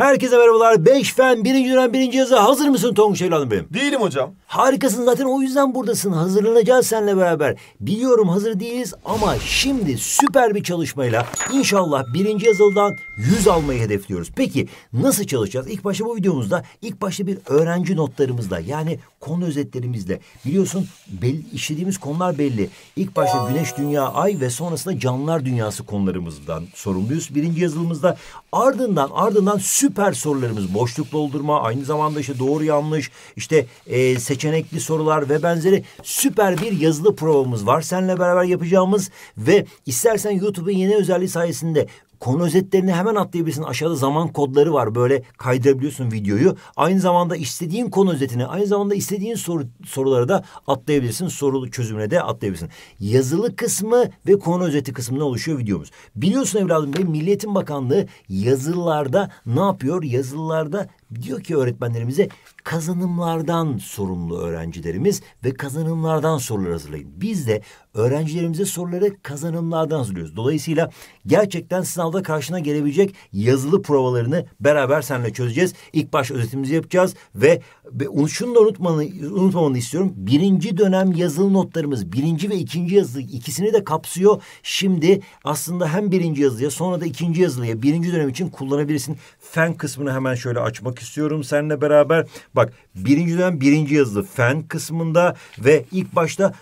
Herkese merhabalar. Beş fen birinci dönem birinci yazı hazır mısın Tonguç evladım benim? Değilim hocam. Harikasın zaten o yüzden buradasın. Hazırlanacağız seninle beraber. Biliyorum hazır değiliz ama şimdi süper bir çalışmayla inşallah birinci yazılıdan 100 almayı hedefliyoruz. Peki nasıl çalışacağız? İlk başta bu videomuzda ilk başta bir öğrenci notlarımızla yani konu özetlerimizle biliyorsun belli, işlediğimiz konular belli. İlk başta güneş, dünya, ay ve sonrasında canlılar dünyası konularımızdan sorumluyuz. Birinci yazılımızda ardından ardından süper sorularımız boşluk doldurma aynı zamanda işte doğru yanlış işte e, seçim seçenekli sorular ve benzeri süper bir yazılı provamız var. Seninle beraber yapacağımız ve istersen YouTube'un yeni özelliği sayesinde konu özetlerini hemen atlayabilirsin. Aşağıda zaman kodları var. Böyle kaydırabiliyorsun videoyu. Aynı zamanda istediğin konu özetini, aynı zamanda istediğin soru, soruları da atlayabilirsin. Soru çözümüne de atlayabilirsin. Yazılı kısmı ve konu özeti kısmında oluşuyor videomuz. Biliyorsun evladım benim Milliyetin Bakanlığı yazılılarda ne yapıyor? Yazılılarda Diyor ki öğretmenlerimize kazanımlardan sorumlu öğrencilerimiz ve kazanımlardan sorular hazırlayın. Biz de öğrencilerimize soruları kazanımlardan hazırlıyoruz. Dolayısıyla gerçekten sınavda karşına gelebilecek yazılı provalarını beraber seninle çözeceğiz. İlk baş özetimizi yapacağız ve, ve şunu da unutmanı, unutmamanı istiyorum. Birinci dönem yazılı notlarımız birinci ve ikinci yazılı ikisini de kapsıyor. Şimdi aslında hem birinci yazılıya sonra da ikinci yazılıya birinci dönem için kullanabilirsin. Fen kısmını hemen şöyle açmak istiyorum seninle beraber. Bak birinciden birinci yazılı fen kısmında ve ilk başta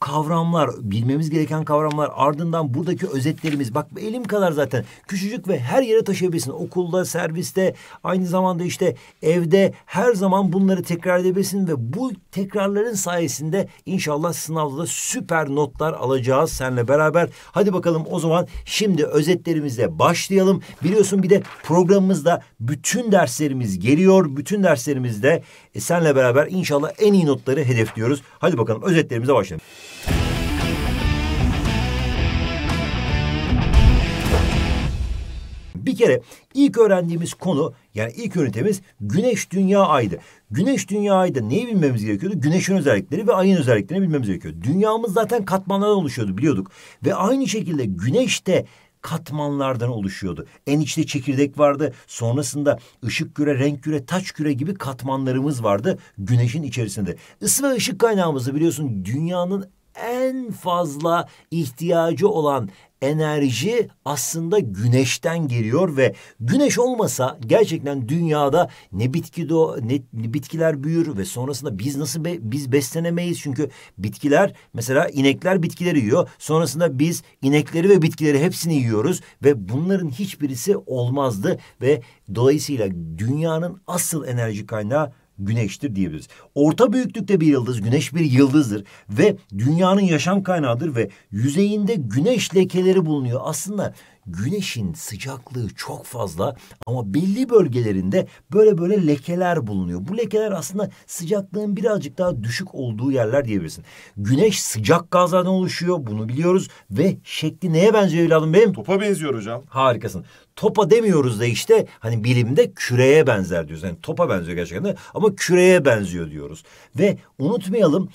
kavramlar, bilmemiz gereken kavramlar, ardından buradaki özetlerimiz. Bak elim kadar zaten küçücük ve her yere taşıyabilirsin. Okulda, serviste, aynı zamanda işte evde her zaman bunları tekrar edebilirsin ve bu tekrarların sayesinde inşallah sınavda da süper notlar alacağız seninle beraber. Hadi bakalım o zaman şimdi özetlerimizle başlayalım. Biliyorsun bir de programımızda bütün derslerimiz geliyor. Bütün derslerimizde e senle beraber inşallah en iyi notları hedefliyoruz. Hadi bakalım özetlerimize başlayalım. Bir kere ilk öğrendiğimiz konu yani ilk ünitemiz güneş dünya aydı. Güneş dünya ayda neyi bilmemiz gerekiyordu? Güneşin özellikleri ve ayın özelliklerini bilmemiz gerekiyordu. Dünyamız zaten katmanlardan oluşuyordu biliyorduk. Ve aynı şekilde güneş de katmanlardan oluşuyordu. En içte çekirdek vardı. Sonrasında ışık küre, renk küre, taç küre gibi katmanlarımız vardı güneşin içerisinde. Isı ve ışık kaynağımızı biliyorsun dünyanın en fazla ihtiyacı olan enerji aslında güneşten geliyor ve güneş olmasa gerçekten dünyada ne bitki do ne, ne bitkiler büyür ve sonrasında biz nasıl be, biz beslenemeyiz çünkü bitkiler mesela inekler bitkileri yiyor sonrasında biz inekleri ve bitkileri hepsini yiyoruz ve bunların hiçbirisi olmazdı ve dolayısıyla dünyanın asıl enerji kaynağı güneştir diyebiliriz. Orta büyüklükte bir yıldız, güneş bir yıldızdır ve dünyanın yaşam kaynağıdır ve yüzeyinde güneş lekeleri bulunuyor. Aslında güneşin sıcaklığı çok fazla ama belli bölgelerinde böyle böyle lekeler bulunuyor. Bu lekeler aslında sıcaklığın birazcık daha düşük olduğu yerler diyebilirsin. Güneş sıcak gazlardan oluşuyor bunu biliyoruz ve şekli neye benziyor evladım benim? Topa benziyor hocam. Harikasın. Topa demiyoruz da işte hani bilimde küreye benzer diyoruz. Yani topa benziyor gerçekten ama küreye benziyor diyoruz. Ve unutmayalım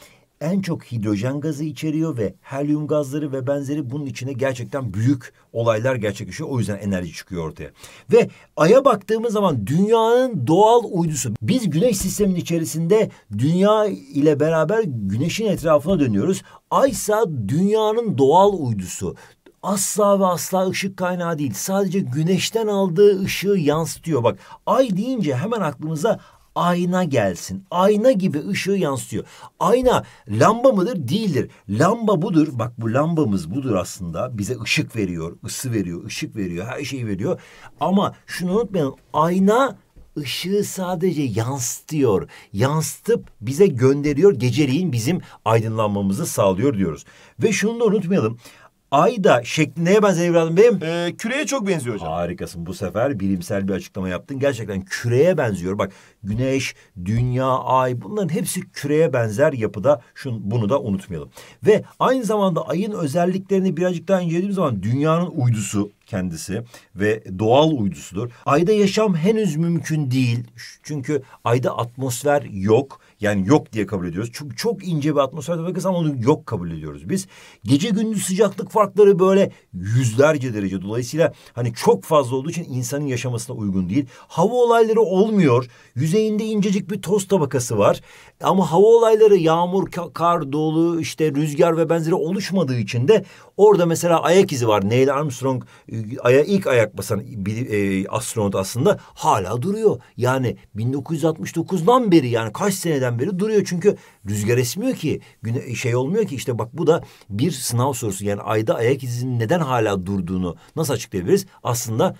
en çok hidrojen gazı içeriyor ve helyum gazları ve benzeri bunun içine gerçekten büyük olaylar gerçekleşiyor. O yüzden enerji çıkıyor ortaya. Ve Ay'a baktığımız zaman dünyanın doğal uydusu. Biz güneş sisteminin içerisinde dünya ile beraber güneşin etrafına dönüyoruz. Ay ise dünyanın doğal uydusu asla ve asla ışık kaynağı değil. Sadece güneşten aldığı ışığı yansıtıyor. Bak ay deyince hemen aklımıza ayna gelsin. Ayna gibi ışığı yansıtıyor. Ayna lamba mıdır? Değildir. Lamba budur. Bak bu lambamız budur aslında. Bize ışık veriyor, ısı veriyor, ışık veriyor, her şeyi veriyor. Ama şunu unutmayalım. Ayna ışığı sadece yansıtıyor. Yansıtıp bize gönderiyor. Geceliğin bizim aydınlanmamızı sağlıyor diyoruz. Ve şunu da unutmayalım ayda şekli neye benzer evladım benim? Ee, küreye çok benziyor hocam. Harikasın bu sefer bilimsel bir açıklama yaptın. Gerçekten küreye benziyor. Bak güneş, dünya, ay bunların hepsi küreye benzer yapıda. Şunu, bunu da unutmayalım. Ve aynı zamanda ayın özelliklerini birazcık daha incelediğim zaman dünyanın uydusu kendisi ve doğal uydusudur. Ayda yaşam henüz mümkün değil. Çünkü ayda atmosfer yok yani yok diye kabul ediyoruz. Çünkü çok ince bir atmosferde bakırız ama onu yok kabul ediyoruz biz. Gece gündüz sıcaklık farkları böyle yüzlerce derece. Dolayısıyla hani çok fazla olduğu için insanın yaşamasına uygun değil. Hava olayları olmuyor. Yüzeyinde incecik bir toz tabakası var. Ama hava olayları yağmur, kar, dolu, işte rüzgar ve benzeri oluşmadığı için de orada mesela ayak izi var. Neil Armstrong e, aya ilk ayak basan bir e, astronot aslında hala duruyor. Yani 1969'dan beri yani kaç seneden günden beri duruyor. Çünkü rüzgar esmiyor ki şey olmuyor ki işte bak bu da bir sınav sorusu. Yani ayda ayak izinin neden hala durduğunu nasıl açıklayabiliriz? Aslında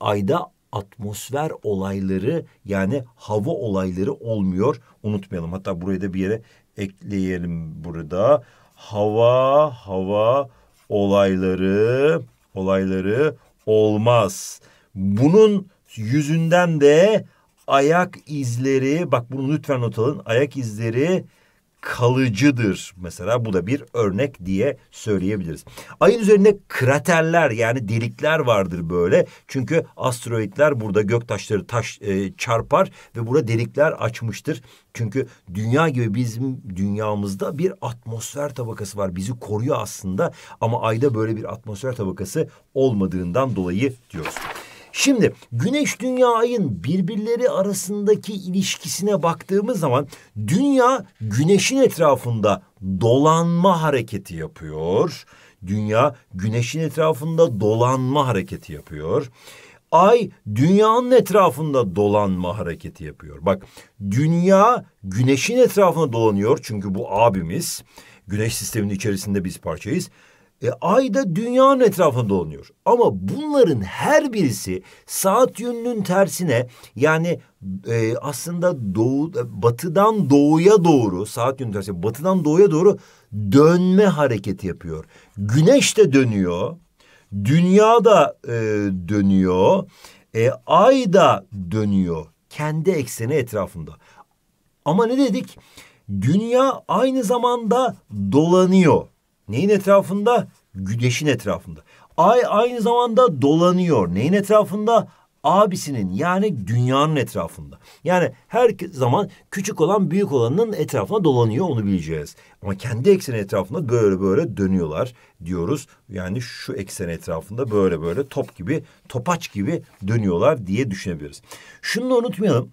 ayda atmosfer olayları yani hava olayları olmuyor. Unutmayalım. Hatta burayı da bir yere ekleyelim burada. Hava, hava olayları, olayları olmaz. Bunun yüzünden de ayak izleri bak bunu lütfen not alın. Ayak izleri kalıcıdır. Mesela bu da bir örnek diye söyleyebiliriz. Ayın üzerinde kraterler yani delikler vardır böyle. Çünkü asteroidler burada göktaşları taş e, çarpar ve burada delikler açmıştır. Çünkü dünya gibi bizim dünyamızda bir atmosfer tabakası var. Bizi koruyor aslında ama ayda böyle bir atmosfer tabakası olmadığından dolayı diyoruz. Şimdi güneş dünya ayın birbirleri arasındaki ilişkisine baktığımız zaman dünya güneşin etrafında dolanma hareketi yapıyor. Dünya güneşin etrafında dolanma hareketi yapıyor. Ay dünyanın etrafında dolanma hareketi yapıyor. Bak dünya güneşin etrafında dolanıyor çünkü bu abimiz. Güneş sisteminin içerisinde biz parçayız. E, ay da dünyanın etrafında dolanıyor. Ama bunların her birisi saat yönünün tersine yani e, aslında doğu e, batıdan doğuya doğru saat yönünün tersine batıdan doğuya doğru dönme hareketi yapıyor. Güneş de dönüyor. Dünya da e, dönüyor. E, ay da dönüyor kendi ekseni etrafında. Ama ne dedik? Dünya aynı zamanda dolanıyor. Neyin etrafında? Güneşin etrafında. Ay aynı zamanda dolanıyor. Neyin etrafında? Abisinin yani dünyanın etrafında. Yani her zaman küçük olan büyük olanın etrafına dolanıyor onu bileceğiz. Ama kendi ekseni etrafında böyle böyle dönüyorlar diyoruz. Yani şu eksen etrafında böyle böyle top gibi topaç gibi dönüyorlar diye düşünebiliriz. Şunu da unutmayalım.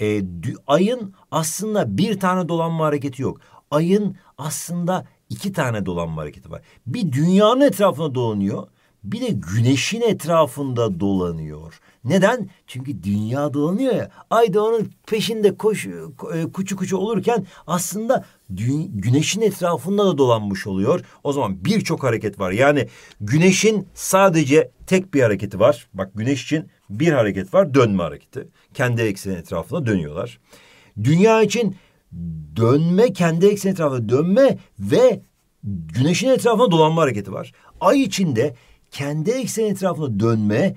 E, ayın aslında bir tane dolanma hareketi yok. Ayın aslında iki tane dolanma hareketi var. Bir dünyanın etrafında dolanıyor. Bir de güneşin etrafında dolanıyor. Neden? Çünkü dünya dolanıyor ya. Ay da onun peşinde koş, e, kuçu kuçu olurken aslında güneşin etrafında da dolanmış oluyor. O zaman birçok hareket var. Yani güneşin sadece tek bir hareketi var. Bak güneş için bir hareket var dönme hareketi. Kendi ekseni etrafında dönüyorlar. Dünya için dönme kendi ekseni etrafında dönme ve güneşin etrafında dolanma hareketi var. Ay içinde kendi ekseni etrafında dönme,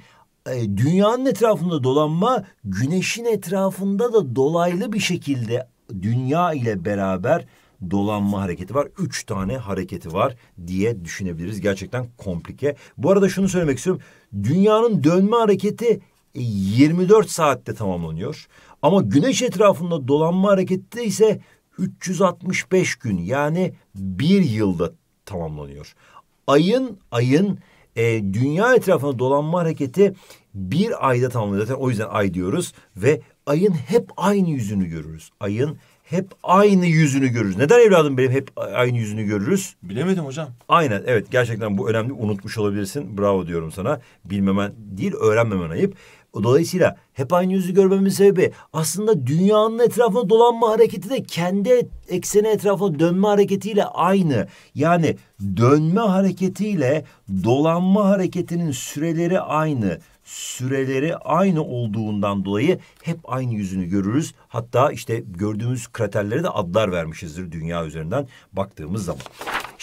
e, dünyanın etrafında dolanma, güneşin etrafında da dolaylı bir şekilde dünya ile beraber dolanma hareketi var. Üç tane hareketi var diye düşünebiliriz. Gerçekten komplike. Bu arada şunu söylemek istiyorum. Dünyanın dönme hareketi 24 e, saatte tamamlanıyor. Ama güneş etrafında dolanma hareketi ise 365 gün yani bir yılda tamamlanıyor. Ayın ayın e, dünya etrafında dolanma hareketi bir ayda tamamlanıyor. Zaten o yüzden ay diyoruz ve ayın hep aynı yüzünü görürüz. Ayın hep aynı yüzünü görürüz. Neden evladım benim hep aynı yüzünü görürüz? Bilemedim hocam. Aynen evet gerçekten bu önemli unutmuş olabilirsin. Bravo diyorum sana. Bilmemen değil öğrenmemen ayıp. Dolayısıyla hep aynı yüzü görmemin sebebi aslında dünyanın etrafında dolanma hareketi de kendi ekseni etrafında dönme hareketiyle aynı. Yani dönme hareketiyle dolanma hareketinin süreleri aynı. Süreleri aynı olduğundan dolayı hep aynı yüzünü görürüz. Hatta işte gördüğümüz kraterlere de adlar vermişizdir dünya üzerinden baktığımız zaman.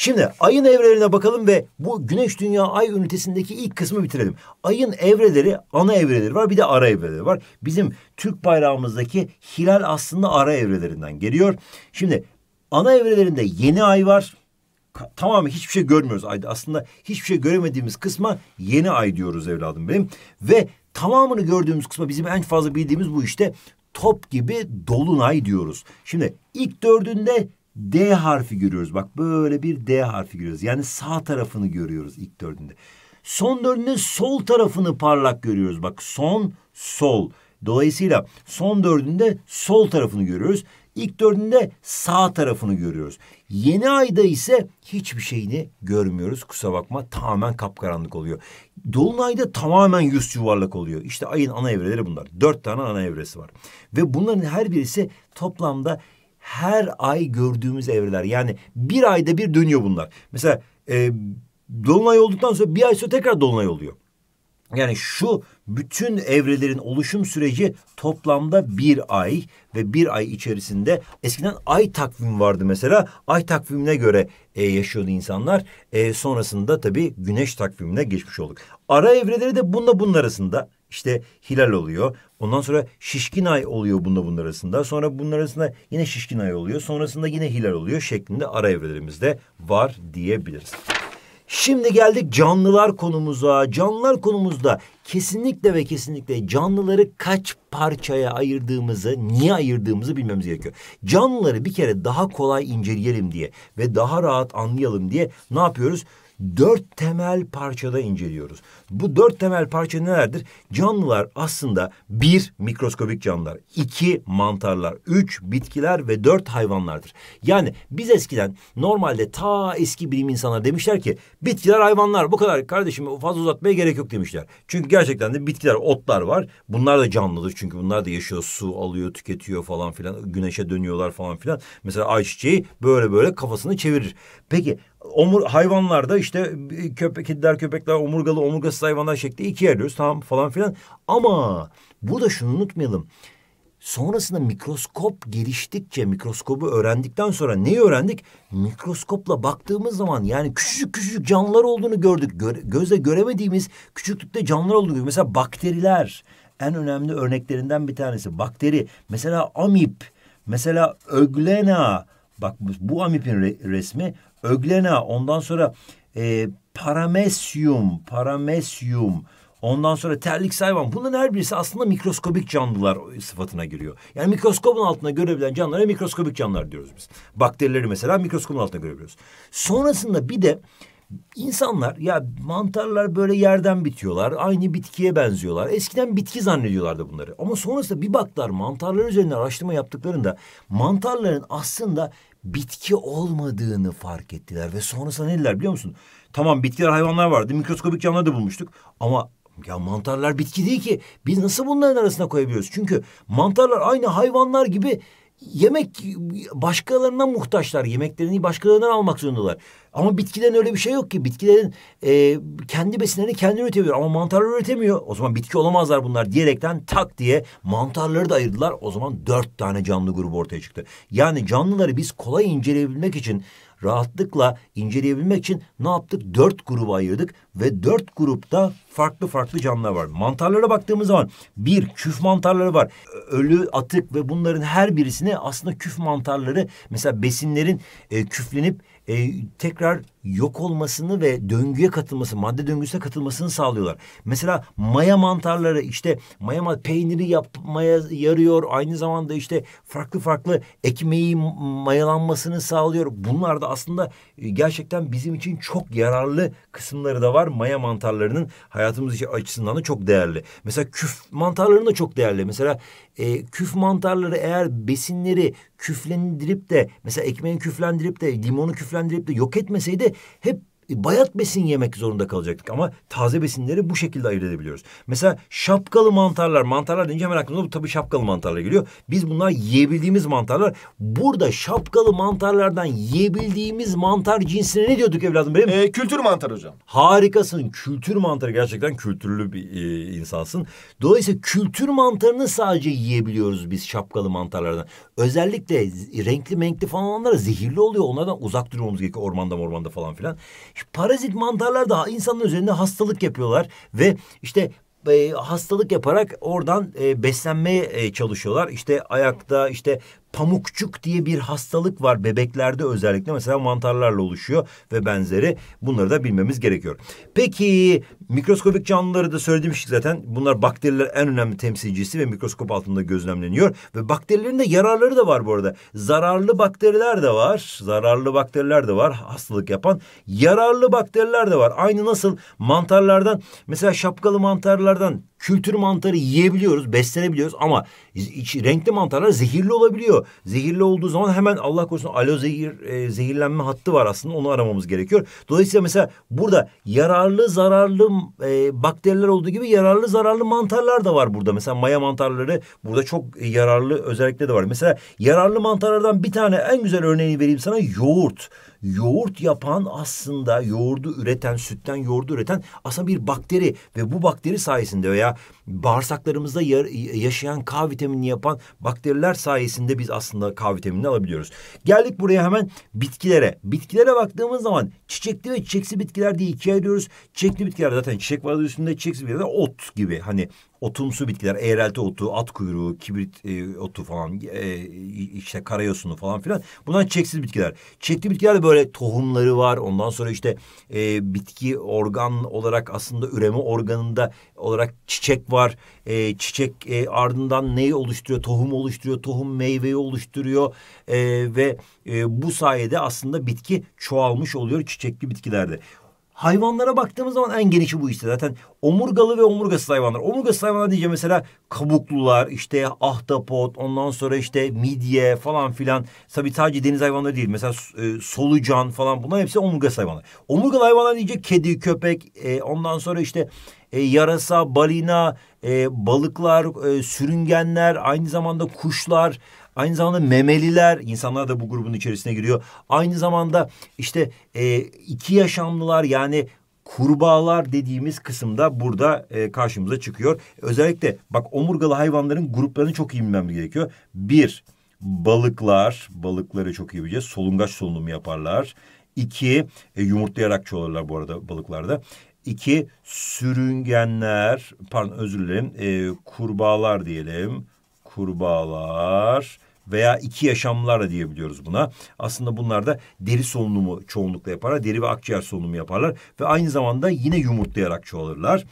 Şimdi ayın evrelerine bakalım ve bu güneş dünya ay ünitesindeki ilk kısmı bitirelim. Ayın evreleri ana evreleri var bir de ara evreleri var. Bizim Türk bayrağımızdaki hilal aslında ara evrelerinden geliyor. Şimdi ana evrelerinde yeni ay var. Tamamen hiçbir şey görmüyoruz ayda. Aslında hiçbir şey göremediğimiz kısma yeni ay diyoruz evladım benim. Ve tamamını gördüğümüz kısma bizim en fazla bildiğimiz bu işte top gibi dolunay diyoruz. Şimdi ilk dördünde D harfi görüyoruz. Bak böyle bir D harfi görüyoruz. Yani sağ tarafını görüyoruz ilk dördünde. Son dördünde sol tarafını parlak görüyoruz. Bak son sol. Dolayısıyla son dördünde sol tarafını görüyoruz. İlk dördünde sağ tarafını görüyoruz. Yeni ayda ise hiçbir şeyini görmüyoruz. Kusura bakma tamamen kapkaranlık oluyor. Dolunayda tamamen yüz yuvarlak oluyor. İşte ayın ana evreleri bunlar. Dört tane ana evresi var. Ve bunların her birisi toplamda her ay gördüğümüz evreler. Yani bir ayda bir dönüyor bunlar. Mesela e, dolunay olduktan sonra bir ay sonra tekrar dolunay oluyor. Yani şu bütün evrelerin oluşum süreci toplamda bir ay ve bir ay içerisinde eskiden ay takvimi vardı mesela. Ay takvimine göre e, yaşıyordu insanlar. E, sonrasında tabii güneş takvimine geçmiş olduk. Ara evreleri de bununla bunun arasında işte hilal oluyor. Ondan sonra şişkin ay oluyor bunda bunlar arasında. Sonra bunlar arasında yine şişkin ay oluyor. Sonrasında yine hilal oluyor şeklinde ara evrelerimizde var diyebiliriz. Şimdi geldik canlılar konumuza. Canlılar konumuzda kesinlikle ve kesinlikle canlıları kaç parçaya ayırdığımızı, niye ayırdığımızı bilmemiz gerekiyor. Canlıları bir kere daha kolay inceleyelim diye ve daha rahat anlayalım diye ne yapıyoruz? dört temel parçada inceliyoruz. Bu dört temel parça nelerdir? Canlılar aslında bir mikroskobik canlılar, iki mantarlar, üç bitkiler ve dört hayvanlardır. Yani biz eskiden normalde ta eski bilim insanları demişler ki bitkiler hayvanlar bu kadar kardeşim fazla uzatmaya gerek yok demişler. Çünkü gerçekten de bitkiler otlar var. Bunlar da canlıdır çünkü bunlar da yaşıyor su alıyor tüketiyor falan filan güneşe dönüyorlar falan filan. Mesela ayçiçeği böyle böyle kafasını çevirir. Peki omur hayvanlarda işte e, köpek, kediler, köpekler, omurgalı, omurgasız hayvanlar şekli ikiye ayırıyoruz tamam falan filan. Ama burada şunu unutmayalım. Sonrasında mikroskop geliştikçe, mikroskobu öğrendikten sonra neyi öğrendik? Mikroskopla baktığımız zaman yani küçük küçük canlılar olduğunu gördük. Gö gözle göremediğimiz küçüklükte canlılar olduğunu gördük. Mesela bakteriler en önemli örneklerinden bir tanesi. Bakteri, mesela amip, mesela öglena. Bak bu amipin re resmi öglena ondan sonra e, paramesyum paramesyum Ondan sonra terlik hayvan. Bunların her birisi aslında mikroskobik canlılar sıfatına giriyor. Yani mikroskopun altına görebilen canlılara mikroskobik canlılar diyoruz biz. Bakterileri mesela mikroskopun altına görebiliyoruz. Sonrasında bir de insanlar, ya mantarlar böyle yerden bitiyorlar. Aynı bitkiye benziyorlar. Eskiden bitki zannediyorlardı bunları. Ama sonrasında bir baktılar mantarlar üzerine araştırma yaptıklarında mantarların aslında bitki olmadığını fark ettiler. Ve sonrasında ne dediler biliyor musun? Tamam bitkiler hayvanlar vardı. Mikroskobik canlıları da bulmuştuk. Ama ya mantarlar bitki değil ki. Biz nasıl bunların arasına koyabiliyoruz? Çünkü mantarlar aynı hayvanlar gibi yemek başkalarına muhtaçlar. Yemeklerini başkalarından almak zorundalar. Ama bitkilerin öyle bir şey yok ki. Bitkilerin e, kendi besinlerini kendi üretiyor ama mantarlar üretemiyor. O zaman bitki olamazlar bunlar diyerekten tak diye mantarları da ayırdılar. O zaman dört tane canlı grubu ortaya çıktı. Yani canlıları biz kolay inceleyebilmek için rahatlıkla inceleyebilmek için ne yaptık? Dört gruba ayırdık ve dört grupta farklı farklı canlılar var. Mantarlara baktığımız zaman bir küf mantarları var. Ölü atık ve bunların her birisini aslında küf mantarları mesela besinlerin e, küflenip e, tekrar yok olmasını ve döngüye katılması, madde döngüsüne katılmasını sağlıyorlar. Mesela maya mantarları işte maya mantar peyniri yapmaya yarıyor. Aynı zamanda işte farklı farklı ekmeği mayalanmasını sağlıyor. Bunlar da aslında e, gerçekten bizim için çok yararlı kısımları da var. Maya mantarlarının hayatımız için açısından da çok değerli. Mesela küf mantarlarının da çok değerli. Mesela e, küf mantarları eğer besinleri küflendirip de mesela ekmeği küflendirip de limonu küflendirip de yok etmeseydi hep e, bayat besin yemek zorunda kalacaktık ama taze besinleri bu şekilde ayırt edebiliyoruz. Mesela şapkalı mantarlar, mantarlar deyince hemen aklımıza bu tabii şapkalı mantarlar geliyor. Biz bunlar yiyebildiğimiz mantarlar. Burada şapkalı mantarlardan yiyebildiğimiz mantar cinsine ne diyorduk evladım benim? Ee, kültür mantarı hocam. Harikasın. Kültür mantarı gerçekten kültürlü bir e, insansın. Dolayısıyla kültür mantarını sadece yiyebiliyoruz biz şapkalı mantarlardan. Özellikle renkli menkli falan olanlara zehirli oluyor. Onlardan uzak durmamız gerekiyor ormanda ormanda falan filan. Şu parazit mantarlar da insanın üzerinde hastalık yapıyorlar ve işte e, hastalık yaparak oradan e, beslenmeye e, çalışıyorlar. İşte ayakta, işte pamukçuk diye bir hastalık var bebeklerde özellikle mesela mantarlarla oluşuyor ve benzeri bunları da bilmemiz gerekiyor. Peki mikroskopik canlıları da söylemiştik zaten bunlar bakteriler en önemli temsilcisi ve mikroskop altında gözlemleniyor ve bakterilerin de yararları da var bu arada. Zararlı bakteriler de var, zararlı bakteriler de var hastalık yapan yararlı bakteriler de var. Aynı nasıl mantarlardan mesela şapkalı mantarlardan kültür mantarı yiyebiliyoruz, beslenebiliyoruz ama renkli mantarlar zehirli olabiliyor zehirliyor. Zehirli olduğu zaman hemen Allah korusun alo zehir e, zehirlenme hattı var aslında onu aramamız gerekiyor. Dolayısıyla mesela burada yararlı zararlı e, bakteriler olduğu gibi yararlı zararlı mantarlar da var burada. Mesela maya mantarları burada çok yararlı özellikle de var. Mesela yararlı mantarlardan bir tane en güzel örneğini vereyim sana yoğurt yoğurt yapan aslında yoğurdu üreten, sütten yoğurdu üreten aslında bir bakteri ve bu bakteri sayesinde veya bağırsaklarımızda yaşayan K vitamini yapan bakteriler sayesinde biz aslında K vitaminini alabiliyoruz. Geldik buraya hemen bitkilere. Bitkilere baktığımız zaman çiçekli ve çiçeksi bitkiler diye ikiye ayırıyoruz. Çiçekli bitkiler zaten çiçek var üstünde çiçeksiz bitkiler ot gibi hani otumsu bitkiler, eğrelti otu, at kuyruğu, kibrit e, otu falan, e, işte karayosunu falan filan. Bunlar çeksiz bitkiler. Çiçekli bitkiler de böyle tohumları var. Ondan sonra işte e, bitki organ olarak aslında üreme organında olarak çiçek var. E, çiçek e, ardından neyi oluşturuyor? Tohum oluşturuyor, tohum meyveyi oluşturuyor e, ve e, bu sayede aslında bitki çoğalmış oluyor çiçekli bitkilerde. Hayvanlara baktığımız zaman en genişi bu işte zaten. Omurgalı ve omurgasız hayvanlar. Omurgasız hayvanlar diyeceğim mesela kabuklular, işte ahtapot, ondan sonra işte midye falan filan. Tabii sadece deniz hayvanları değil. Mesela e, solucan falan bunlar hepsi omurgasız hayvanlar. Omurgalı hayvanlar diyecek kedi, köpek, e, ondan sonra işte e, yarasa, balina, e, balıklar, e, sürüngenler, aynı zamanda kuşlar, Aynı zamanda memeliler insanlar da bu grubun içerisine giriyor. Aynı zamanda işte e, iki yaşamlılar yani kurbağalar dediğimiz kısımda burada e, karşımıza çıkıyor. Özellikle bak omurgalı hayvanların gruplarını çok iyi bilmem gerekiyor. Bir, balıklar, balıkları çok iyi bileceğiz. Solungaç solunumu yaparlar. İki, e, yumurtlayarak çoğalırlar bu arada balıklarda. İki, sürüngenler, pardon özür dilerim, e, kurbağalar diyelim. Kurbağalar veya iki yaşamlar diyebiliyoruz buna. Aslında bunlar da deri solunumu çoğunlukla yaparlar. Deri ve akciğer solunumu yaparlar ve aynı zamanda yine yumurtlayarak çoğalırlar.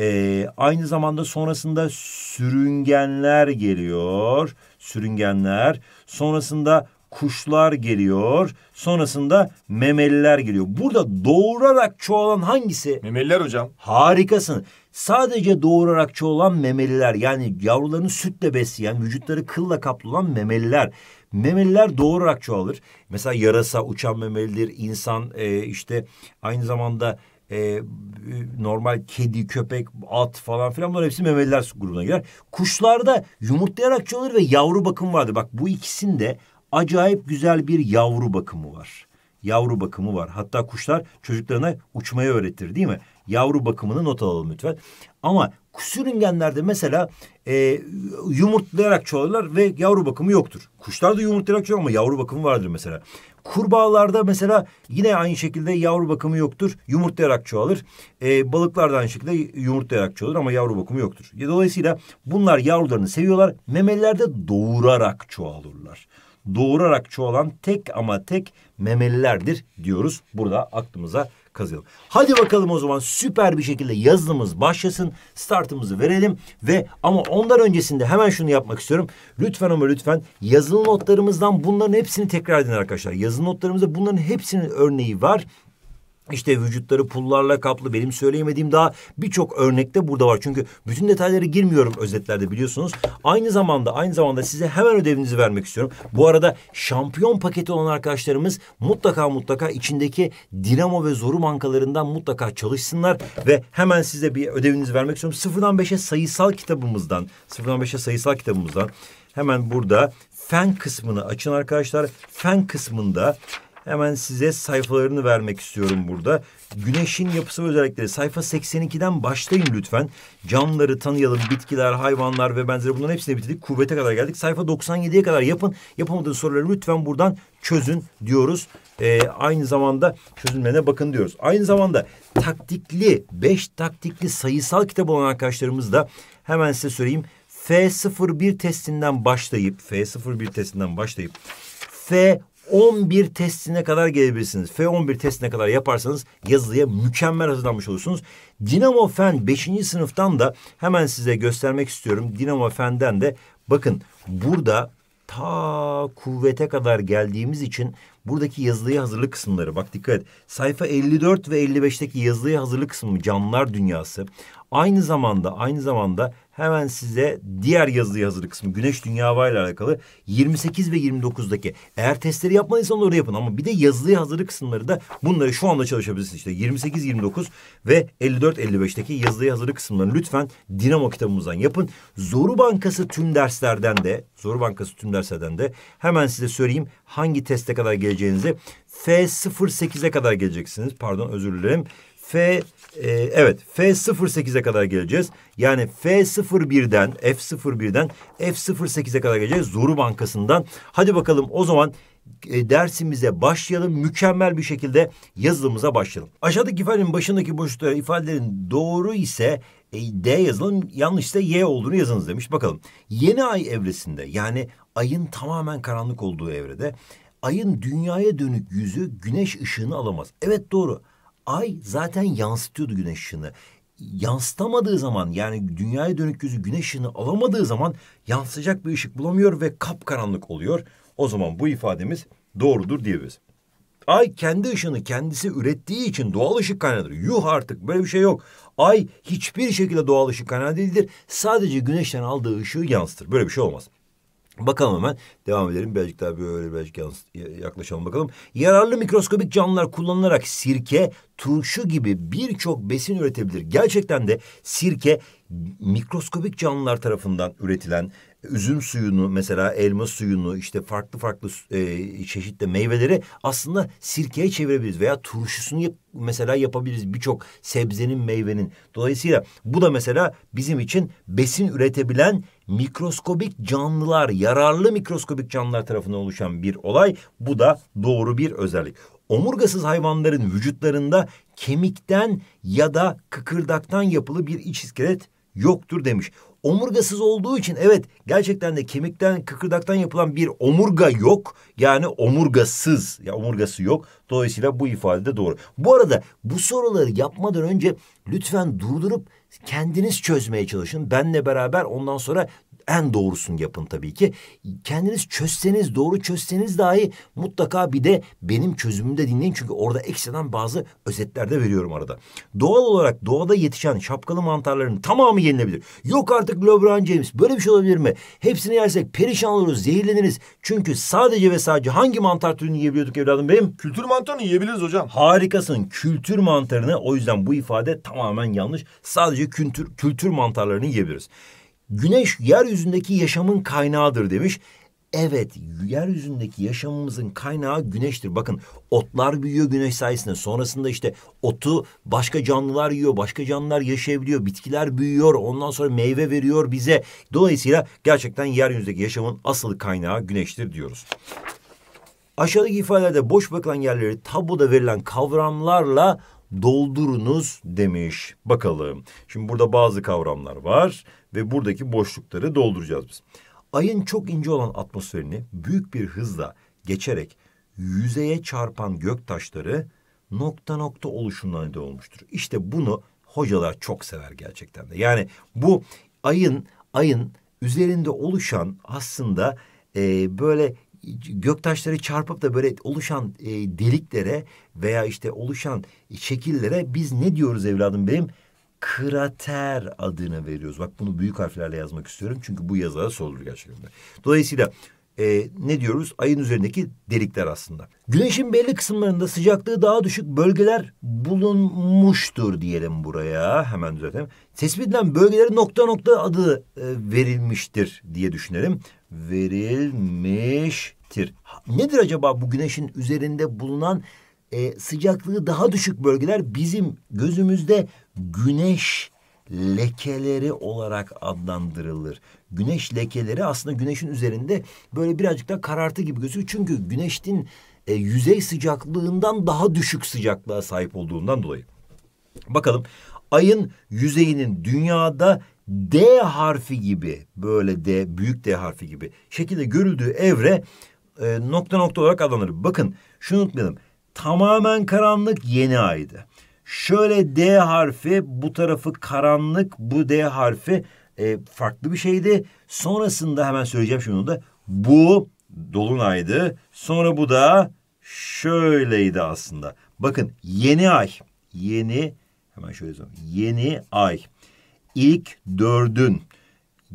Ee, aynı zamanda sonrasında sürüngenler geliyor. Sürüngenler. Sonrasında kuşlar geliyor. Sonrasında memeliler geliyor. Burada doğurarak çoğalan hangisi? Memeliler hocam. Harikasın sadece doğurarak çoğalan memeliler yani yavrularını sütle besleyen, vücutları kılla kaplı olan memeliler. Memeliler doğurarak çoğalır. Mesela yarasa, uçan memelidir, İnsan, e, işte aynı zamanda e, normal kedi, köpek, at falan filan bunlar hepsi memeliler grubuna girer. Kuşlarda yumurtlayarak çoğalır ve yavru bakım vardır. Bak bu ikisinde acayip güzel bir yavru bakımı var. Yavru bakımı var. Hatta kuşlar çocuklarına uçmayı öğretir değil mi? yavru bakımını not alalım lütfen. Ama sürüngenlerde mesela e, yumurtlayarak çoğalırlar ve yavru bakımı yoktur. Kuşlar da yumurtlayarak çoğalır ama yavru bakımı vardır mesela. Kurbağalarda mesela yine aynı şekilde yavru bakımı yoktur. Yumurtlayarak çoğalır. E, balıklar aynı şekilde yumurtlayarak çoğalır ama yavru bakımı yoktur. Dolayısıyla bunlar yavrularını seviyorlar. Memelilerde doğurarak çoğalırlar. Doğurarak çoğalan tek ama tek memelilerdir diyoruz. Burada aklımıza kazıyalım. Hadi bakalım o zaman süper bir şekilde yazılımımız başlasın. Startımızı verelim ve ama ondan öncesinde hemen şunu yapmak istiyorum. Lütfen ama lütfen yazılı notlarımızdan bunların hepsini tekrar edin arkadaşlar. Yazılı notlarımızda bunların hepsinin örneği var. İşte vücutları pullarla kaplı benim söyleyemediğim daha birçok örnekte burada var. Çünkü bütün detaylara girmiyorum özetlerde biliyorsunuz. Aynı zamanda aynı zamanda size hemen ödevinizi vermek istiyorum. Bu arada şampiyon paketi olan arkadaşlarımız mutlaka mutlaka içindeki dinamo ve zoru bankalarından mutlaka çalışsınlar. Ve hemen size bir ödevinizi vermek istiyorum. Sıfırdan beşe sayısal kitabımızdan sıfırdan beşe sayısal kitabımızdan hemen burada fen kısmını açın arkadaşlar. Fen kısmında Hemen size sayfalarını vermek istiyorum burada. Güneşin yapısı ve özellikleri sayfa 82'den başlayın lütfen. Canlıları tanıyalım, bitkiler, hayvanlar ve benzeri bunların hepsini bitirdik. Kuvvete kadar geldik. Sayfa 97'ye kadar yapın. Yapamadığınız soruları lütfen buradan çözün diyoruz. Ee, aynı zamanda çözülmene bakın diyoruz. Aynı zamanda taktikli, beş taktikli sayısal kitap olan arkadaşlarımız da hemen size söyleyeyim. F01 testinden başlayıp F01 testinden başlayıp F 11 testine kadar gelebilirsiniz. F11 testine kadar yaparsanız yazılıya mükemmel hazırlanmış olursunuz. Dinamo Fen 5. sınıftan da hemen size göstermek istiyorum. Dinamo Fen'den de bakın burada ta kuvvete kadar geldiğimiz için buradaki yazılıya hazırlık kısımları bak dikkat et. Sayfa 54 ve 55'teki yazılıya hazırlık kısmı canlılar dünyası. Aynı zamanda aynı zamanda hemen size diğer yazılı yazılı kısmı güneş dünya ile alakalı 28 ve 29'daki eğer testleri yapmadıysanız orada yapın ama bir de yazılı hazırlık kısımları da bunları şu anda çalışabilirsiniz işte 28 29 ve 54 55'teki yazılı hazırlık kısımlarını lütfen Dinamo kitabımızdan yapın. Zoru Bankası tüm derslerden de Zoru Bankası tüm derslerden de hemen size söyleyeyim hangi teste kadar geleceğinizi F08'e kadar geleceksiniz. Pardon özür dilerim. F e, evet F08'e kadar geleceğiz. Yani F01'den F01'den F08'e kadar geleceğiz Zoru Bankası'ndan. Hadi bakalım o zaman e, dersimize başlayalım. Mükemmel bir şekilde yazılımıza başlayalım. Aşağıdaki ifadenin başındaki boşluklara ifadelerin doğru ise e, D yazalım, yanlış Y olduğunu yazınız demiş. Bakalım. Yeni ay evresinde yani ayın tamamen karanlık olduğu evrede ayın dünyaya dönük yüzü güneş ışığını alamaz. Evet doğru ay zaten yansıtıyordu güneş ışını. Yansıtamadığı zaman yani dünyaya dönük yüzü güneş ışını alamadığı zaman yansıyacak bir ışık bulamıyor ve kapkaranlık oluyor. O zaman bu ifademiz doğrudur diyebiliriz. Ay kendi ışını kendisi ürettiği için doğal ışık kaynağıdır. Yuh artık böyle bir şey yok. Ay hiçbir şekilde doğal ışık kaynağı değildir. Sadece güneşten aldığı ışığı yansıtır. Böyle bir şey olmaz. Bakalım hemen devam edelim. Birazcık daha böyle birazcık yaklaşalım bakalım. Yararlı mikroskobik canlılar kullanılarak sirke, turşu gibi birçok besin üretebilir. Gerçekten de sirke mikroskobik canlılar tarafından üretilen e, üzüm suyunu mesela elma suyunu işte farklı farklı e, çeşitli meyveleri aslında sirkeye çevirebiliriz veya turşusunu yap, mesela yapabiliriz birçok sebzenin meyvenin. Dolayısıyla bu da mesela bizim için besin üretebilen mikroskobik canlılar, yararlı mikroskobik canlılar tarafından oluşan bir olay. Bu da doğru bir özellik. Omurgasız hayvanların vücutlarında kemikten ya da kıkırdaktan yapılı bir iç iskelet yoktur demiş omurgasız olduğu için evet gerçekten de kemikten kıkırdaktan yapılan bir omurga yok. Yani omurgasız ya yani omurgası yok. Dolayısıyla bu ifade de doğru. Bu arada bu soruları yapmadan önce lütfen durdurup kendiniz çözmeye çalışın. Benle beraber ondan sonra en doğrusunu yapın tabii ki. Kendiniz çözseniz doğru çözseniz dahi mutlaka bir de benim çözümümü de dinleyin. Çünkü orada ekstradan bazı özetlerde veriyorum arada. Doğal olarak doğada yetişen şapkalı mantarların tamamı yenilebilir. Yok artık LeBron James böyle bir şey olabilir mi? Hepsini yersek perişan oluruz zehirleniriz. Çünkü sadece ve sadece hangi mantar türünü yiyebiliyorduk evladım benim? Kültür mantarını yiyebiliriz hocam. Harikasın kültür mantarını o yüzden bu ifade tamamen yanlış. Sadece kültür, kültür mantarlarını yiyebiliriz. Güneş yeryüzündeki yaşamın kaynağıdır demiş. Evet, yeryüzündeki yaşamımızın kaynağı güneştir. Bakın otlar büyüyor güneş sayesinde. Sonrasında işte otu başka canlılar yiyor, başka canlılar yaşayabiliyor. Bitkiler büyüyor, ondan sonra meyve veriyor bize. Dolayısıyla gerçekten yeryüzündeki yaşamın asıl kaynağı güneştir diyoruz. Aşağıdaki ifadelerde boş bırakılan yerleri tabloda verilen kavramlarla doldurunuz demiş. Bakalım. Şimdi burada bazı kavramlar var ve buradaki boşlukları dolduracağız biz. Ayın çok ince olan atmosferini büyük bir hızla geçerek yüzeye çarpan göktaşları nokta nokta oluşumuna neden olmuştur. İşte bunu hocalar çok sever gerçekten de. Yani bu ayın ayın üzerinde oluşan aslında e, böyle göktaşları çarpıp da böyle oluşan e, deliklere veya işte oluşan şekillere biz ne diyoruz evladım benim? krater adını veriyoruz. Bak bunu büyük harflerle yazmak istiyorum çünkü bu yazıda sorulur gerçekten. Dolayısıyla e, ne diyoruz? Ayın üzerindeki delikler aslında. Güneşin belli kısımlarında sıcaklığı daha düşük bölgeler bulunmuştur diyelim buraya. Hemen düzeltelim. Tespit bölgelerin nokta nokta adı e, verilmiştir diye düşünelim. Verilmiştir. Nedir acaba bu güneşin üzerinde bulunan e, sıcaklığı daha düşük bölgeler bizim gözümüzde güneş lekeleri olarak adlandırılır. Güneş lekeleri aslında güneşin üzerinde böyle birazcık da karartı gibi gözüküyor. Çünkü güneşin e, yüzey sıcaklığından daha düşük sıcaklığa sahip olduğundan dolayı. Bakalım ayın yüzeyinin dünyada D harfi gibi böyle D büyük D harfi gibi şekilde görüldüğü evre e, nokta nokta olarak adlanır. Bakın şunu unutmayalım. Tamamen karanlık yeni aydı. Şöyle D harfi bu tarafı karanlık, bu D harfi e, farklı bir şeydi. Sonrasında hemen söyleyeceğim şunu da. Bu dolunaydı. Sonra bu da şöyleydi aslında. Bakın yeni ay. Yeni hemen şöyle yazalım. Yeni ay. ilk dördün.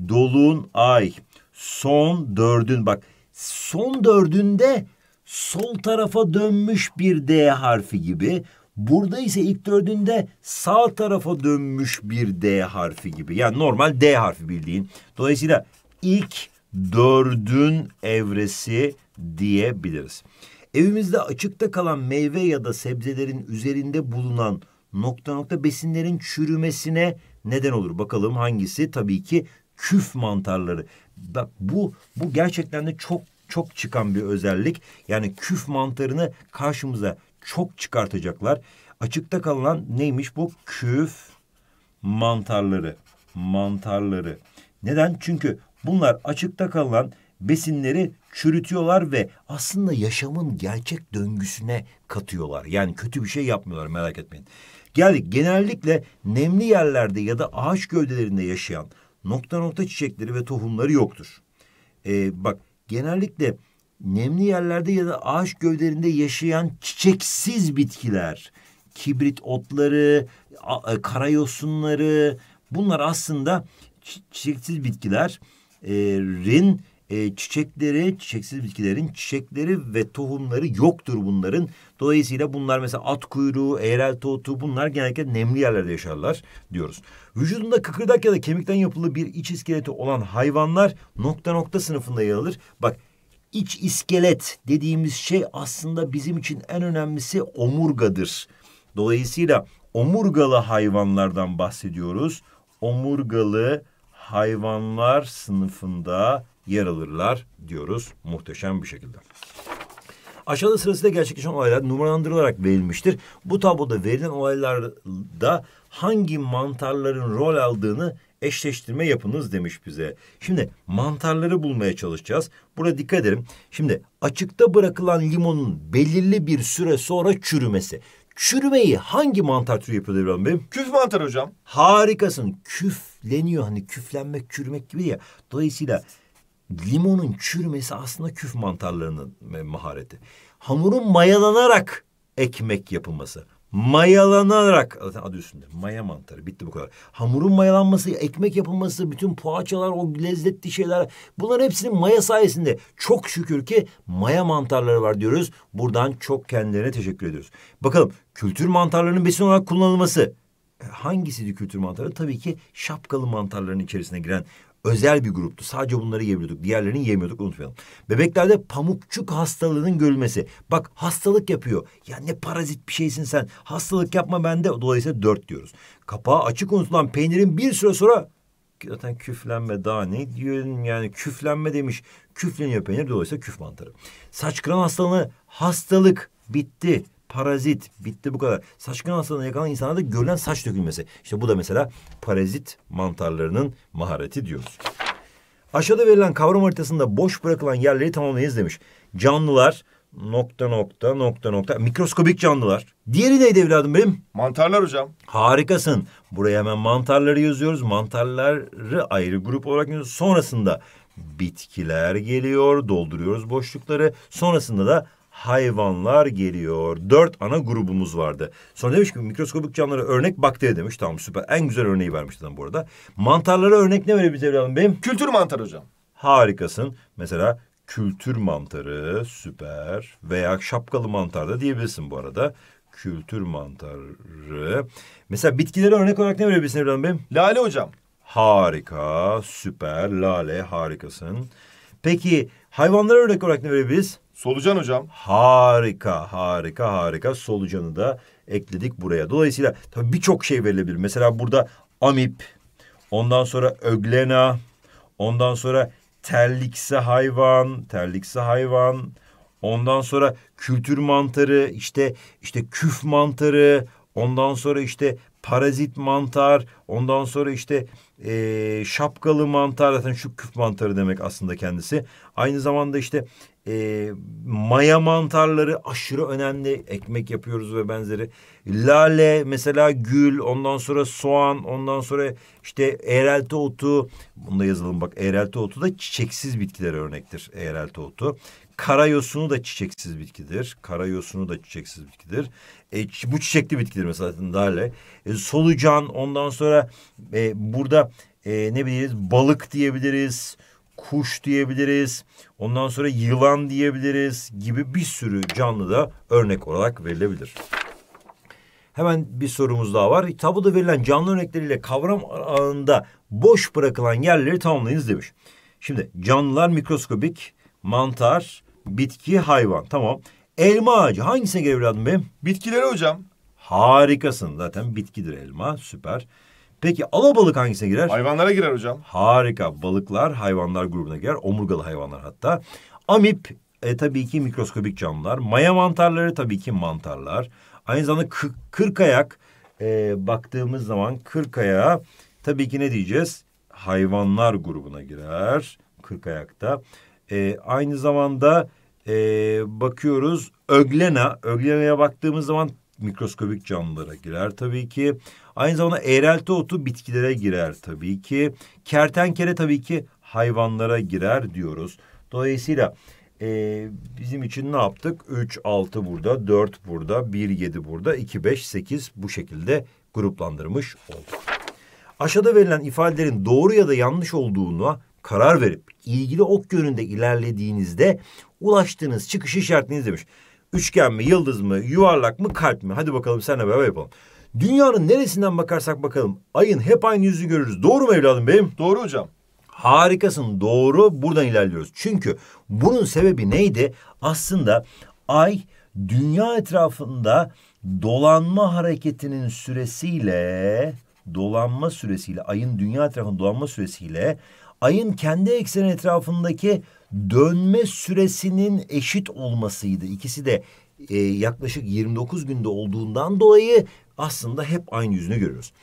Dolun ay. Son dördün. Bak son dördünde sol tarafa dönmüş bir D harfi gibi. Burada ise ilk dördünde sağ tarafa dönmüş bir D harfi gibi. Yani normal D harfi bildiğin. Dolayısıyla ilk dördün evresi diyebiliriz. Evimizde açıkta kalan meyve ya da sebzelerin üzerinde bulunan nokta nokta besinlerin çürümesine neden olur. Bakalım hangisi? Tabii ki küf mantarları. Bak bu bu gerçekten de çok çok çıkan bir özellik. Yani küf mantarını karşımıza çok çıkartacaklar. Açıkta kalan neymiş bu? Küf mantarları. Mantarları. Neden? Çünkü bunlar açıkta kalan besinleri çürütüyorlar ve aslında yaşamın gerçek döngüsüne katıyorlar. Yani kötü bir şey yapmıyorlar merak etmeyin. Geldik genellikle nemli yerlerde ya da ağaç gövdelerinde yaşayan nokta nokta çiçekleri ve tohumları yoktur. Ee, bak genellikle nemli yerlerde ya da ağaç gövdelerinde yaşayan çiçeksiz bitkiler, kibrit otları, e, karayosunları bunlar aslında çiçeksiz bitkilerin e, e, çiçekleri, çiçeksiz bitkilerin çiçekleri ve tohumları yoktur bunların. Dolayısıyla bunlar mesela at kuyruğu, eğrelti otu bunlar genellikle nemli yerlerde yaşarlar diyoruz. Vücudunda kıkırdak ya da kemikten yapılı bir iç iskeleti olan hayvanlar nokta nokta sınıfında yer alır. Bak iç iskelet dediğimiz şey aslında bizim için en önemlisi omurgadır. Dolayısıyla omurgalı hayvanlardan bahsediyoruz. Omurgalı hayvanlar sınıfında yer alırlar diyoruz muhteşem bir şekilde. Aşağıda sırasıyla gerçekleşen olaylar numaralandırılarak verilmiştir. Bu tabloda verilen olaylarda hangi mantarların rol aldığını eşleştirme yapınız demiş bize. Şimdi mantarları bulmaya çalışacağız. Burada dikkat edelim. Şimdi açıkta bırakılan limonun belirli bir süre sonra çürümesi. Çürümeyi hangi mantar türü yapıyor İbrahim Bey? Küf mantar hocam. Harikasın. Küfleniyor hani küflenmek çürümek gibi ya. Dolayısıyla limonun çürümesi aslında küf mantarlarının e, mahareti. Hamurun mayalanarak ekmek yapılması mayalanarak zaten adı üstünde maya mantarı bitti bu kadar. Hamurun mayalanması, ekmek yapılması, bütün poğaçalar, o lezzetli şeyler bunların hepsinin maya sayesinde çok şükür ki maya mantarları var diyoruz. Buradan çok kendilerine teşekkür ediyoruz. Bakalım kültür mantarlarının besin olarak kullanılması e, hangisiydi kültür mantarı? Tabii ki şapkalı mantarların içerisine giren özel bir gruptu. Sadece bunları yiyebiliyorduk. Diğerlerini yemiyorduk unutmayalım. Bebeklerde pamukçuk hastalığının görülmesi. Bak hastalık yapıyor. Ya ne parazit bir şeysin sen. Hastalık yapma bende. Dolayısıyla dört diyoruz. Kapağı açık unutulan peynirin bir süre sonra zaten küflenme daha ne diyorum yani küflenme demiş. Küfleniyor peynir dolayısıyla küf mantarı. Saç kıran hastalığı hastalık bitti parazit. Bitti bu kadar. Saçkın hastalığına yakalanan insana da görülen saç dökülmesi. İşte bu da mesela parazit mantarlarının mahareti diyoruz. Aşağıda verilen kavram haritasında boş bırakılan yerleri tamamlayınız demiş. Canlılar nokta nokta nokta nokta mikroskobik canlılar. Diğeri neydi evladım benim? Mantarlar hocam. Harikasın. Buraya hemen mantarları yazıyoruz. Mantarları ayrı grup olarak yazıyoruz. Sonrasında bitkiler geliyor. Dolduruyoruz boşlukları. Sonrasında da hayvanlar geliyor. Dört ana grubumuz vardı. Sonra demiş ki mikroskobik canlılara örnek bakteri demiş. Tamam süper. En güzel örneği vermişti bu arada. Mantarlara örnek ne verebiliriz evladım benim? Kültür mantarı hocam. Harikasın. Mesela kültür mantarı süper veya şapkalı mantar da diyebilirsin bu arada. Kültür mantarı. Mesela bitkilere örnek olarak ne verebilirsin evladım benim? Lale hocam. Harika, süper, lale harikasın. Peki hayvanlara örnek olarak ne verebiliriz? Solucan hocam. Harika, harika, harika. Solucanı da ekledik buraya. Dolayısıyla tabii birçok şey verilebilir. Mesela burada amip, ondan sonra öglena, ondan sonra terlikse hayvan, terlikse hayvan, ondan sonra kültür mantarı, işte işte küf mantarı, ondan sonra işte parazit mantar, ondan sonra işte e, şapkalı mantar zaten şu küf mantarı demek aslında kendisi. Aynı zamanda işte e, maya mantarları aşırı önemli. Ekmek yapıyoruz ve benzeri. Lale mesela gül ondan sonra soğan ondan sonra işte eğrelti otu. Bunda yazalım bak eğrelti otu da çiçeksiz bitkiler örnektir eğrelti otu. Karayosunu da çiçeksiz bitkidir. Karayosunu da çiçeksiz bitkidir. E, bu çiçekli bitkidir mesela lale. E, solucan ondan sonra e, burada e, ne biliriz balık diyebiliriz kuş diyebiliriz. Ondan sonra yılan diyebiliriz gibi bir sürü canlı da örnek olarak verilebilir. Hemen bir sorumuz daha var. Tabloda verilen canlı örnekleriyle kavram ağında boş bırakılan yerleri tamamlayınız demiş. Şimdi canlılar mikroskobik, mantar, bitki, hayvan. Tamam. Elma ağacı hangisine göre evladım benim? Bitkileri hocam. Harikasın zaten bitkidir elma süper. Peki alabalık hangisine girer? Hayvanlara girer hocam. Harika. Balıklar hayvanlar grubuna girer. Omurgalı hayvanlar hatta. Amip e, tabii ki mikroskobik canlılar. Maya mantarları tabii ki mantarlar. Aynı zamanda kırkayak e, baktığımız zaman kırkayağa tabii ki ne diyeceğiz? Hayvanlar grubuna girer kırkayakta. E, aynı zamanda e, bakıyoruz öglena. Öglena'ya baktığımız zaman mikroskobik canlılara girer tabii ki. Aynı zamanda eğrelti otu bitkilere girer tabii ki. Kertenkele tabii ki hayvanlara girer diyoruz. Dolayısıyla e, bizim için ne yaptık? 3, 6 burada, 4 burada, 1, 7 burada, 2, 5, 8 bu şekilde gruplandırmış olduk. Aşağıda verilen ifadelerin doğru ya da yanlış olduğunu karar verip ilgili ok yönünde ilerlediğinizde ulaştığınız çıkış işaretini demiş. Üçgen mi, yıldız mı, yuvarlak mı, kalp mi? Hadi bakalım senle beraber yapalım. Dünyanın neresinden bakarsak bakalım ayın hep aynı yüzü görürüz. Doğru mu evladım benim? Doğru hocam. Harikasın doğru buradan ilerliyoruz. Çünkü bunun sebebi neydi? Aslında ay dünya etrafında dolanma hareketinin süresiyle dolanma süresiyle ayın dünya etrafında dolanma süresiyle ayın kendi ekseni etrafındaki dönme süresinin eşit olmasıydı. İkisi de e, yaklaşık 29 günde olduğundan dolayı aslında hep aynı yüzünü görüyoruz.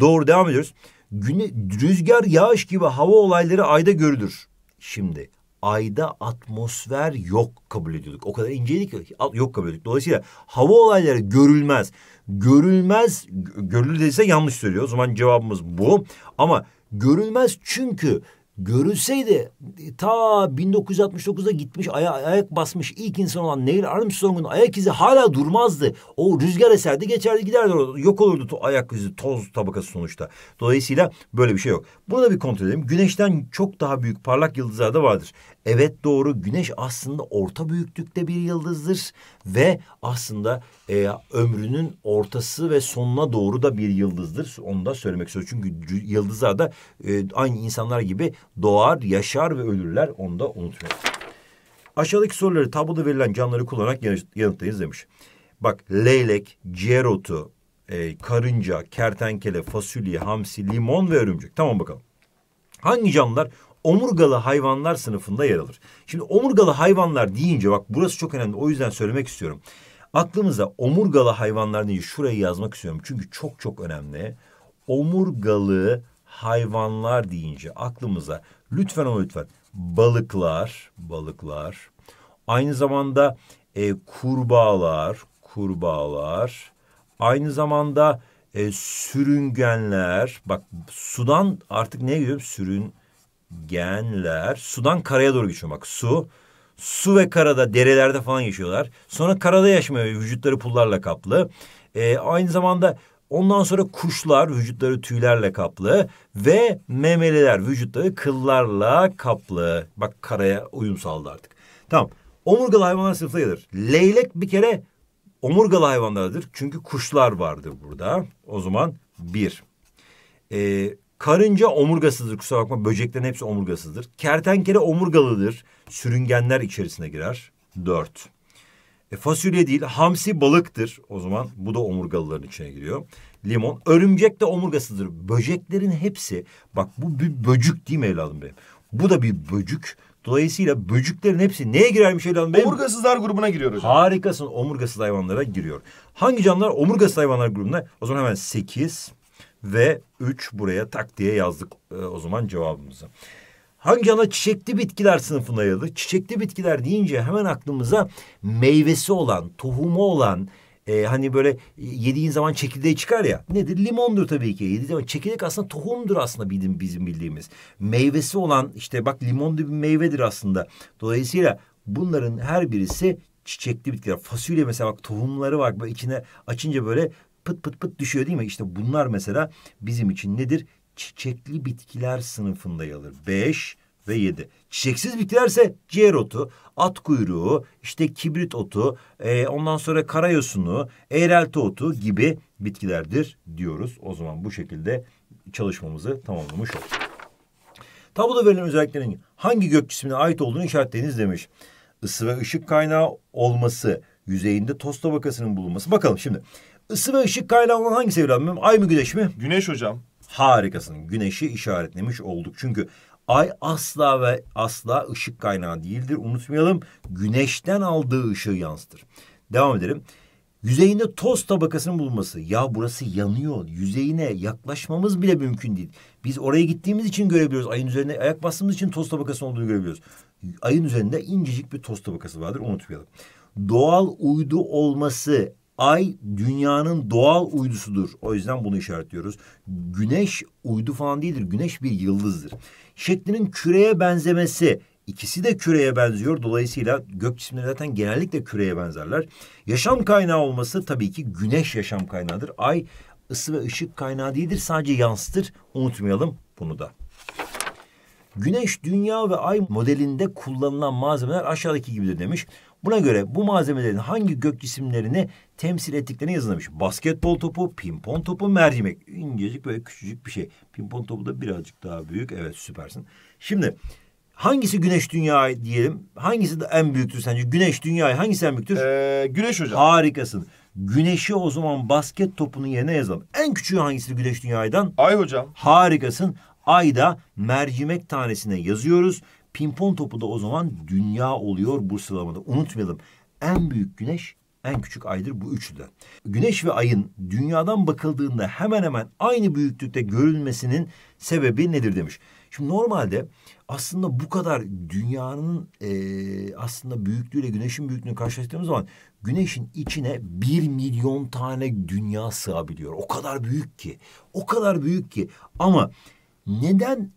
Doğru devam ediyoruz. Güne, rüzgar yağış gibi hava olayları ayda görülür. Şimdi ayda atmosfer yok kabul ediyorduk. O kadar inceydik ki yok kabul ediyorduk. Dolayısıyla hava olayları görülmez. Görülmez, görülür yanlış söylüyor. O zaman cevabımız bu. Ama görülmez çünkü görülseydi e, ta 1969'da gitmiş aya, ayak basmış ilk insan olan Neil Armstrong'un ayak izi hala durmazdı. O rüzgar eserdi geçerdi giderdi yok olurdu to, ayak izi toz tabakası sonuçta. Dolayısıyla böyle bir şey yok. Bunu da bir kontrol edelim. Güneşten çok daha büyük parlak yıldızlar da vardır. Evet doğru güneş aslında orta büyüklükte bir yıldızdır ve aslında e, ömrünün ortası ve sonuna doğru da bir yıldızdır. Onu da söylemek istiyorum. Çünkü yıldızlar da e, aynı insanlar gibi doğar, yaşar ve ölürler. Onu da unutmayın. Aşağıdaki soruları tabloda verilen canlıları kullanarak yanıtlayınız demiş. Bak leylek, ciğer otu, e, karınca, kertenkele, fasulye, hamsi, limon ve örümcek. Tamam bakalım. Hangi canlılar omurgalı hayvanlar sınıfında yer alır? Şimdi omurgalı hayvanlar deyince bak burası çok önemli. O yüzden söylemek istiyorum. Aklımıza omurgalı hayvanlar deyince şurayı yazmak istiyorum. Çünkü çok çok önemli. Omurgalı hayvanlar deyince aklımıza lütfen ama lütfen balıklar, balıklar. Aynı zamanda e, kurbağalar, kurbağalar. Aynı zamanda e, sürüngenler. Bak sudan artık ne diyorum? Sürüngenler. Sudan karaya doğru geçiyor bak su. Su ve karada, derelerde falan yaşıyorlar. Sonra karada yaşamaya vücutları pullarla kaplı. E, aynı zamanda Ondan sonra kuşlar vücutları tüylerle kaplı ve memeliler vücutları kıllarla kaplı. Bak karaya uyum sağladı artık. Tamam. Omurgalı hayvanlar sınıfına gelir. Leylek bir kere omurgalı hayvanlardır. Çünkü kuşlar vardır burada. O zaman bir. Ee, karınca omurgasızdır kusura bakma. Böceklerin hepsi omurgasızdır. Kertenkele omurgalıdır. Sürüngenler içerisine girer. Dört. E, fasulye değil hamsi balıktır. O zaman bu da omurgalıların içine giriyor. Limon. Örümcek de omurgasıdır. Böceklerin hepsi bak bu bir böcük değil mi evladım benim? Bu da bir böcük. Dolayısıyla böcüklerin hepsi neye girermiş evladım benim? Omurgasızlar grubuna giriyor hocam. Harikasın omurgasız hayvanlara giriyor. Hangi canlılar omurgasız hayvanlar grubunda? O zaman hemen sekiz ve üç buraya tak diye yazdık e, o zaman cevabımızı. Hangi ana çiçekli bitkiler sınıfına yalı? Çiçekli bitkiler deyince hemen aklımıza meyvesi olan, tohumu olan, e, hani böyle yediğin zaman çekirdeği çıkar ya. Nedir? Limondur tabii ki. Yediğin zaman çekirdek aslında tohumdur aslında bizim, bizim bildiğimiz. Meyvesi olan işte bak limon bir meyvedir aslında. Dolayısıyla bunların her birisi çiçekli bitkiler. Fasulye mesela bak tohumları var. Böyle içine açınca böyle pıt pıt pıt düşüyor değil mi? İşte bunlar mesela bizim için nedir? çiçekli bitkiler sınıfında yer alır. Beş ve yedi. Çiçeksiz bitkilerse ciğer otu, at kuyruğu, işte kibrit otu, e, ondan sonra karayosunu, eğrelti otu gibi bitkilerdir diyoruz. O zaman bu şekilde çalışmamızı tamamlamış olduk. Tabloda verilen özelliklerin hangi gök cismine ait olduğunu işaretleyiniz demiş. Isı ve ışık kaynağı olması, yüzeyinde toz tabakasının bulunması. Bakalım şimdi. Isı ve ışık kaynağı olan hangisi evladım? Ay mı güneş mi? Güneş hocam harikasının güneşi işaretlemiş olduk. Çünkü ay asla ve asla ışık kaynağı değildir. Unutmayalım güneşten aldığı ışığı yansıtır. Devam edelim. Yüzeyinde toz tabakasının bulunması. Ya burası yanıyor. Yüzeyine yaklaşmamız bile mümkün değil. Biz oraya gittiğimiz için görebiliyoruz. Ayın üzerinde ayak bastığımız için toz tabakası olduğunu görebiliyoruz. Ayın üzerinde incecik bir toz tabakası vardır. Unutmayalım. Doğal uydu olması Ay dünyanın doğal uydusudur. O yüzden bunu işaretliyoruz. Güneş uydu falan değildir. Güneş bir yıldızdır. Şeklinin küreye benzemesi ikisi de küreye benziyor. Dolayısıyla gök cisimleri zaten genellikle küreye benzerler. Yaşam kaynağı olması tabii ki güneş yaşam kaynağıdır. Ay ısı ve ışık kaynağı değildir. Sadece yansıtır. Unutmayalım bunu da. Güneş, dünya ve ay modelinde kullanılan malzemeler aşağıdaki gibidir demiş. Buna göre bu malzemelerin hangi gök cisimlerini temsil ettiklerini yazılmış. Basketbol topu, pimpon topu, mercimek. İncecik böyle küçücük bir şey. Pimpon topu da birazcık daha büyük. Evet süpersin. Şimdi hangisi güneş dünyayı diyelim? Hangisi de en büyüktür sence? Güneş dünyayı hangisi en büyüktür? Ee, güneş hocam. Harikasın. Güneşi o zaman basket topunun yerine yazalım. En küçüğü hangisi güneş dünyadan? Ay hocam. Harikasın. Ayda mercimek tanesine yazıyoruz Pimpon topu da o zaman dünya oluyor bu sıralamada. Unutmayalım en büyük güneş en küçük aydır bu üçü Güneş ve ayın dünyadan bakıldığında hemen hemen aynı büyüklükte görülmesinin sebebi nedir demiş. Şimdi normalde aslında bu kadar dünyanın e, aslında büyüklüğüyle güneşin büyüklüğünü karşılaştığımız zaman güneşin içine bir milyon tane dünya sığabiliyor. O kadar büyük ki. O kadar büyük ki. Ama neden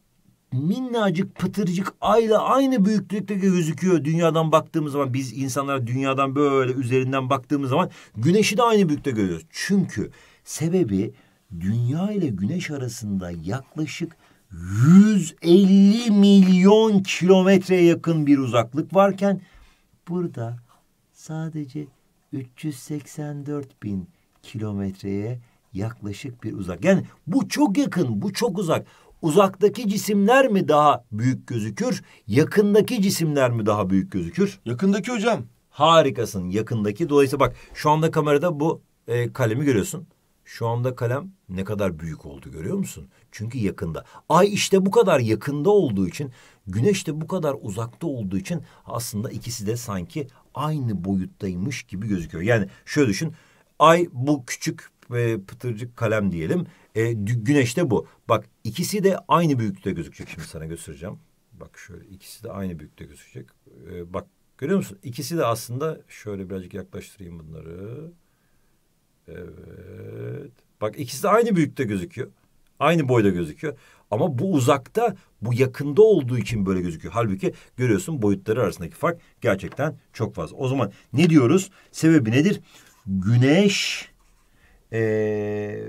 minnacık pıtırcık ayla aynı büyüklükte gözüküyor dünyadan baktığımız zaman biz insanlar dünyadan böyle üzerinden baktığımız zaman güneşi de aynı büyüklükte görüyoruz. Çünkü sebebi dünya ile güneş arasında yaklaşık 150 milyon kilometreye yakın bir uzaklık varken burada sadece 384 bin kilometreye yaklaşık bir uzak. Yani bu çok yakın, bu çok uzak uzaktaki cisimler mi daha büyük gözükür, yakındaki cisimler mi daha büyük gözükür? Yakındaki hocam. Harikasın yakındaki. Dolayısıyla bak şu anda kamerada bu e, kalemi görüyorsun. Şu anda kalem ne kadar büyük oldu görüyor musun? Çünkü yakında. Ay işte bu kadar yakında olduğu için, güneş de bu kadar uzakta olduğu için aslında ikisi de sanki aynı boyuttaymış gibi gözüküyor. Yani şöyle düşün. Ay bu küçük ve pıtırcık kalem diyelim. E, güneş de bu. Bak ikisi de aynı büyüklükte gözükecek şimdi sana göstereceğim. Bak şöyle ikisi de aynı büyüklükte gözükecek. E, bak görüyor musun? İkisi de aslında şöyle birazcık yaklaştırayım bunları. Evet. Bak ikisi de aynı büyüklükte gözüküyor. Aynı boyda gözüküyor. Ama bu uzakta, bu yakında olduğu için böyle gözüküyor. Halbuki görüyorsun boyutları arasındaki fark gerçekten çok fazla. O zaman ne diyoruz? Sebebi nedir? Güneş e,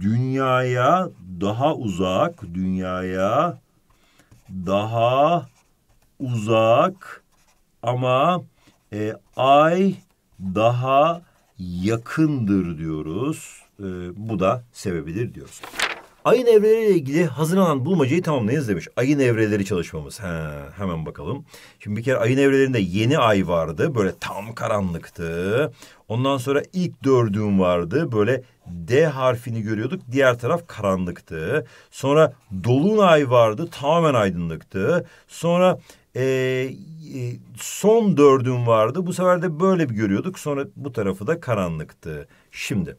dünyaya daha uzak, dünyaya daha uzak ama e, ay daha yakındır diyoruz. E, bu da sebebidir diyoruz. Ayın evreleriyle ilgili hazırlanan bulmacayı tamamlayınız demiş. Ayın evreleri çalışmamız. He, hemen bakalım. Şimdi bir kere ayın evrelerinde yeni ay vardı. Böyle tam karanlıktı. Ondan sonra ilk dördüğüm vardı. Böyle D harfini görüyorduk. Diğer taraf karanlıktı. Sonra dolunay vardı. Tamamen aydınlıktı. Sonra e, e son dördüm vardı. Bu sefer de böyle bir görüyorduk. Sonra bu tarafı da karanlıktı. Şimdi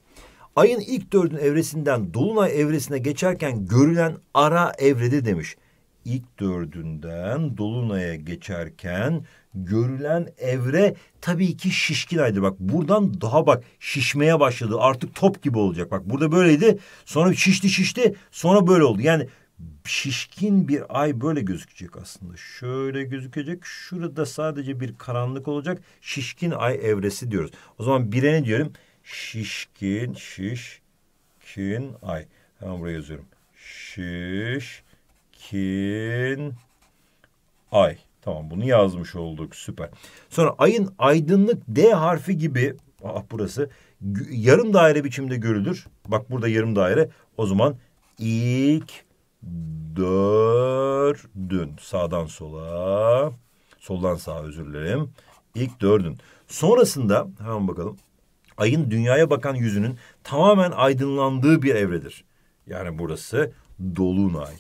Ayın ilk dördün evresinden dolunay evresine geçerken görülen ara evrede demiş. İlk dördünden dolunaya geçerken görülen evre tabii ki şişkin aydır. Bak buradan daha bak şişmeye başladı. Artık top gibi olacak. Bak burada böyleydi. Sonra şişti şişti. Sonra böyle oldu. Yani şişkin bir ay böyle gözükecek aslında. Şöyle gözükecek. Şurada sadece bir karanlık olacak. Şişkin ay evresi diyoruz. O zaman bire ne diyorum? şişkin, şişkin, ay. Hemen buraya yazıyorum. Şişkin, ay. Tamam bunu yazmış olduk süper. Sonra ayın aydınlık D harfi gibi ah burası yarım daire biçimde görülür. Bak burada yarım daire. O zaman ilk dördün sağdan sola soldan sağa özür dilerim. İlk dördün. Sonrasında hemen bakalım ayın dünyaya bakan yüzünün tamamen aydınlandığı bir evredir. Yani burası dolunay.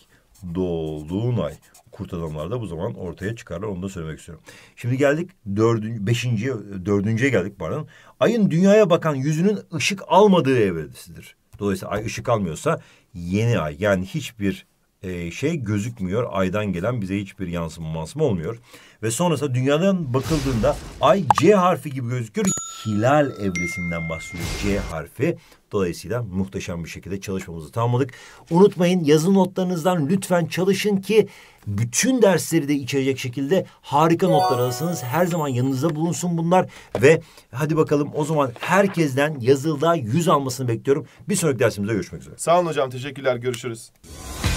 Dolunay. Kurt adamlar da bu zaman ortaya çıkarlar onu da söylemek istiyorum. Şimdi geldik dördüncü, beşinciye, dördüncüye geldik pardon. Ayın dünyaya bakan yüzünün ışık almadığı evresidir. Dolayısıyla ay ışık almıyorsa yeni ay yani hiçbir e, şey gözükmüyor. Aydan gelen bize hiçbir yansıma mansıma olmuyor ve sonrasında dünyadan bakıldığında ay C harfi gibi gözüküyor. Hilal evresinden bahsediyor C harfi. Dolayısıyla muhteşem bir şekilde çalışmamızı tamamladık. Unutmayın yazı notlarınızdan lütfen çalışın ki bütün dersleri de içerecek şekilde harika notlar alırsınız. Her zaman yanınızda bulunsun bunlar ve hadi bakalım o zaman herkesten yazılda yüz almasını bekliyorum. Bir sonraki dersimizde görüşmek üzere. Sağ olun hocam teşekkürler görüşürüz.